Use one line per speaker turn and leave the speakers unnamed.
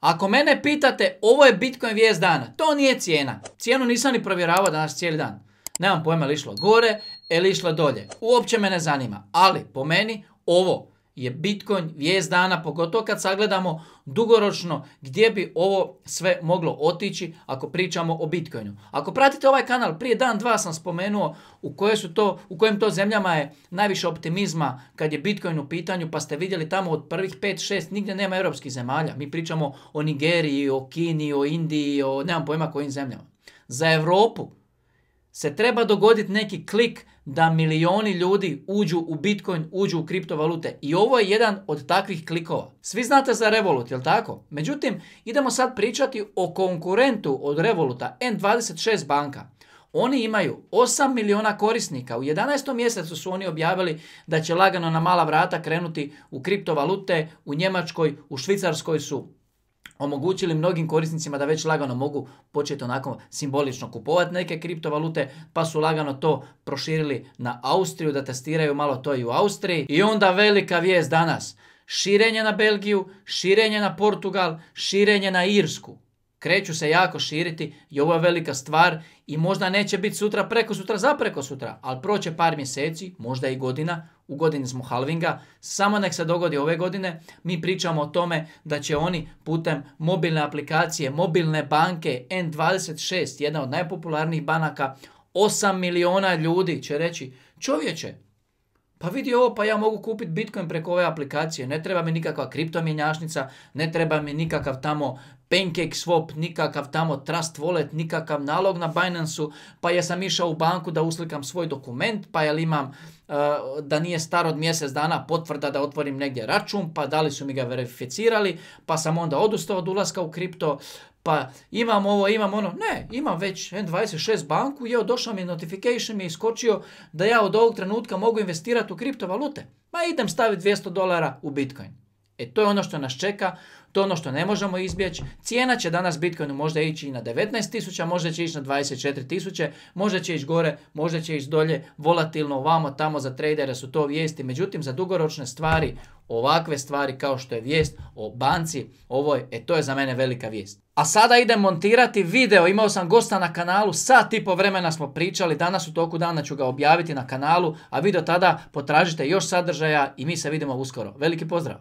Ako mene pitate, ovo je Bitcoin vijest dana. To nije cijena. Cijenu nisam ni provjeravao danas cijeli dan. Nemam pojma li išlo gore li išlo dolje. Uopće me ne zanima. Ali, po meni, ovo je Bitcoin vijest dana, pogotovo kad sagledamo dugoročno gdje bi ovo sve moglo otići ako pričamo o Bitcoinu. Ako pratite ovaj kanal, prije dan, dva sam spomenuo u, koje su to, u kojim to zemljama je najviše optimizma kad je Bitcoin u pitanju, pa ste vidjeli tamo od prvih 5-6 nigdje nema europskih zemalja. Mi pričamo o Nigeriji, o Kini, o Indiji, o nemam pojma kojim zemljama. Za Europu se treba dogoditi neki klik da milioni ljudi uđu u Bitcoin, uđu u kriptovalute. I ovo je jedan od takvih klikova. Svi znate za Revolut, jel tako? Međutim, idemo sad pričati o konkurentu od Revoluta, N26 banka. Oni imaju 8 miliona korisnika. U 11. mjesecu su oni objavili da će lagano na mala vrata krenuti u kriptovalute. U Njemačkoj, u Švicarskoj su omogućili mnogim korisnicima da već lagano mogu početi onako simbolično kupovati neke kriptovalute, pa su lagano to proširili na Austriju, da testiraju malo to i u Austriji. I onda velika vijest danas, širenje na Belgiju, širenje na Portugal, širenje na Irsku kreću se jako širiti i ovo je velika stvar i možda neće biti sutra preko sutra za preko sutra, ali proće par mjeseci, možda i godina, u godini smo halvinga, samo nek se dogodi ove godine, mi pričamo o tome da će oni putem mobilne aplikacije, mobilne banke N26, jedna od najpopularnijih banaka, 8 miliona ljudi će reći, čovječe, pa vidi ovo, pa ja mogu kupiti Bitcoin preko ove aplikacije, ne treba mi nikakva kriptomjenjačnica, ne treba mi nikakav tamo pancake swap, nikakav tamo trust wallet, nikakav nalog na Binance-u, pa sam išao u banku da uslikam svoj dokument, pa jel imam e, da nije star od mjesec dana potvrda da otvorim negdje račun, pa da li su mi ga verificirali, pa sam onda odustao od ulaska u kripto, pa imam ovo, imam ono. Ne, imam već N26 banku, je došao mi notification, mi je iskočio da ja od ovog trenutka mogu investirati u kriptovalute. Ma idem staviti 200 dolara u Bitcoin. E to je ono što nas čeka, to je ono što ne možemo izbjeći. Cijena će danas Bitcoinu možda ići i na 19.000, možda će ići na 24.000, možda će ići gore, možda će ići dolje, volatilno ovamo, tamo za tradere su to vijesti. Međutim, za dugoročne stvari, ovakve stvari kao što je vijest o banci, ovo je, e to je za mene velika vijest. A sada idem montirati video, imao sam gosta na kanalu, sat i po vremena smo pričali, danas u toku dana ću ga objaviti na kanalu, a vi do tada potražite još sadržaja i mi se vidimo uskoro. Veliki pozdrav!